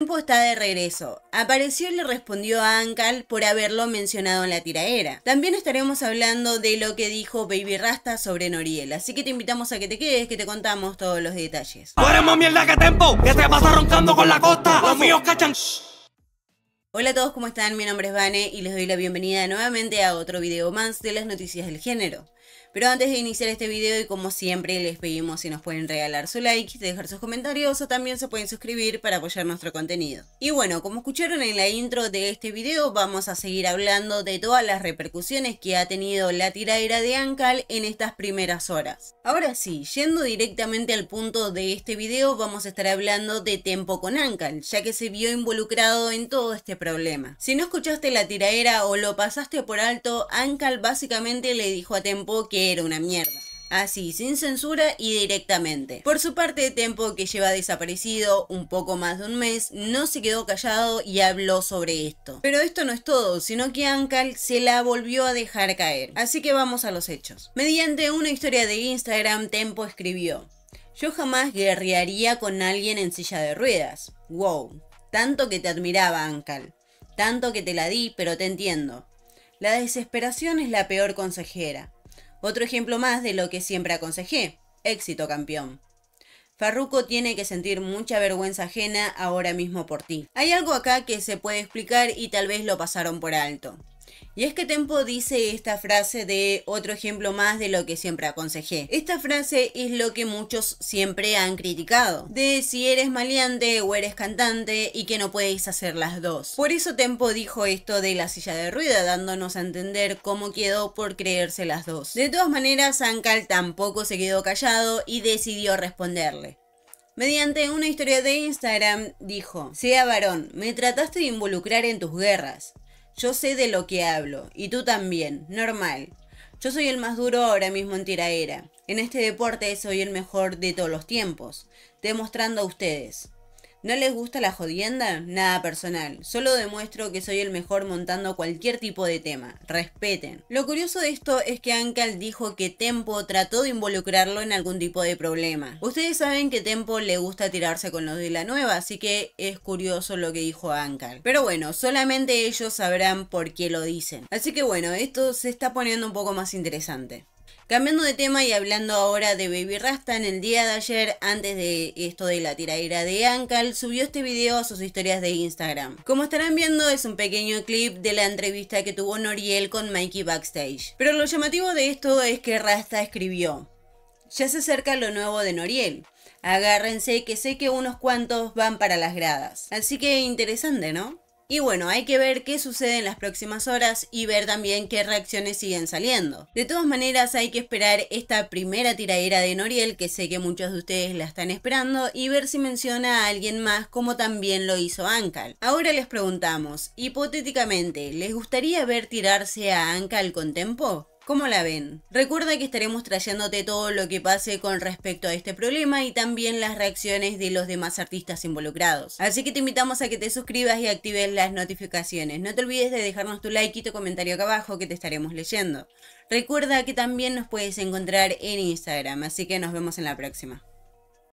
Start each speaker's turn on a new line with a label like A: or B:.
A: Tempo está de regreso. Apareció y le respondió a Ankal por haberlo mencionado en la tiraera. También estaremos hablando de lo que dijo Baby Rasta sobre Noriel, así que te invitamos a que te quedes, que te contamos todos los detalles. Fuera mierda Tempo! ¡Que te pasa roncando con la costa! ¡Los míos cachan! Hola a todos, ¿cómo están? Mi nombre es Vane y les doy la bienvenida nuevamente a otro video más de las noticias del género. Pero antes de iniciar este video y como siempre les pedimos si nos pueden regalar su like, dejar sus comentarios o también se pueden suscribir para apoyar nuestro contenido. Y bueno, como escucharon en la intro de este video vamos a seguir hablando de todas las repercusiones que ha tenido la tiradera de Ankal en estas primeras horas. Ahora sí, yendo directamente al punto de este video vamos a estar hablando de Tempo con Ankal, ya que se vio involucrado en todo este proceso si no escuchaste la tiraera o lo pasaste por alto, Ankal básicamente le dijo a Tempo que era una mierda. Así, sin censura y directamente. Por su parte, Tempo, que lleva desaparecido un poco más de un mes, no se quedó callado y habló sobre esto. Pero esto no es todo, sino que Ankal se la volvió a dejar caer. Así que vamos a los hechos. Mediante una historia de Instagram, Tempo escribió, yo jamás guerrearía con alguien en silla de ruedas. Wow, tanto que te admiraba, Ankal tanto que te la di, pero te entiendo. La desesperación es la peor consejera. Otro ejemplo más de lo que siempre aconsejé. Éxito, campeón. Farruco tiene que sentir mucha vergüenza ajena ahora mismo por ti. Hay algo acá que se puede explicar y tal vez lo pasaron por alto. Y es que Tempo dice esta frase de otro ejemplo más de lo que siempre aconsejé. Esta frase es lo que muchos siempre han criticado, de si eres maleante o eres cantante y que no puedes hacer las dos. Por eso Tempo dijo esto de la silla de rueda, dándonos a entender cómo quedó por creerse las dos. De todas maneras, Ankal tampoco se quedó callado y decidió responderle. Mediante una historia de Instagram dijo, sea varón, me trataste de involucrar en tus guerras. Yo sé de lo que hablo, y tú también, normal. Yo soy el más duro ahora mismo en tiraera. En este deporte soy el mejor de todos los tiempos, demostrando a ustedes. ¿No les gusta la jodienda? Nada personal. Solo demuestro que soy el mejor montando cualquier tipo de tema. Respeten. Lo curioso de esto es que Ankal dijo que Tempo trató de involucrarlo en algún tipo de problema. Ustedes saben que Tempo le gusta tirarse con los de la nueva, así que es curioso lo que dijo Ankal. Pero bueno, solamente ellos sabrán por qué lo dicen. Así que bueno, esto se está poniendo un poco más interesante. Cambiando de tema y hablando ahora de Baby Rasta, en el día de ayer, antes de esto de la tiradera de Ankal, subió este video a sus historias de Instagram. Como estarán viendo, es un pequeño clip de la entrevista que tuvo Noriel con Mikey backstage. Pero lo llamativo de esto es que Rasta escribió, ya se acerca lo nuevo de Noriel. Agárrense que sé que unos cuantos van para las gradas. Así que interesante, ¿no? Y bueno, hay que ver qué sucede en las próximas horas y ver también qué reacciones siguen saliendo. De todas maneras, hay que esperar esta primera tiradera de Noriel, que sé que muchos de ustedes la están esperando, y ver si menciona a alguien más como también lo hizo Ankal. Ahora les preguntamos, hipotéticamente, ¿les gustaría ver tirarse a Ankal con Tempo? ¿Cómo la ven? Recuerda que estaremos trayéndote todo lo que pase con respecto a este problema y también las reacciones de los demás artistas involucrados. Así que te invitamos a que te suscribas y actives las notificaciones. No te olvides de dejarnos tu like y tu comentario acá abajo que te estaremos leyendo. Recuerda que también nos puedes encontrar en Instagram, así que nos vemos en la próxima.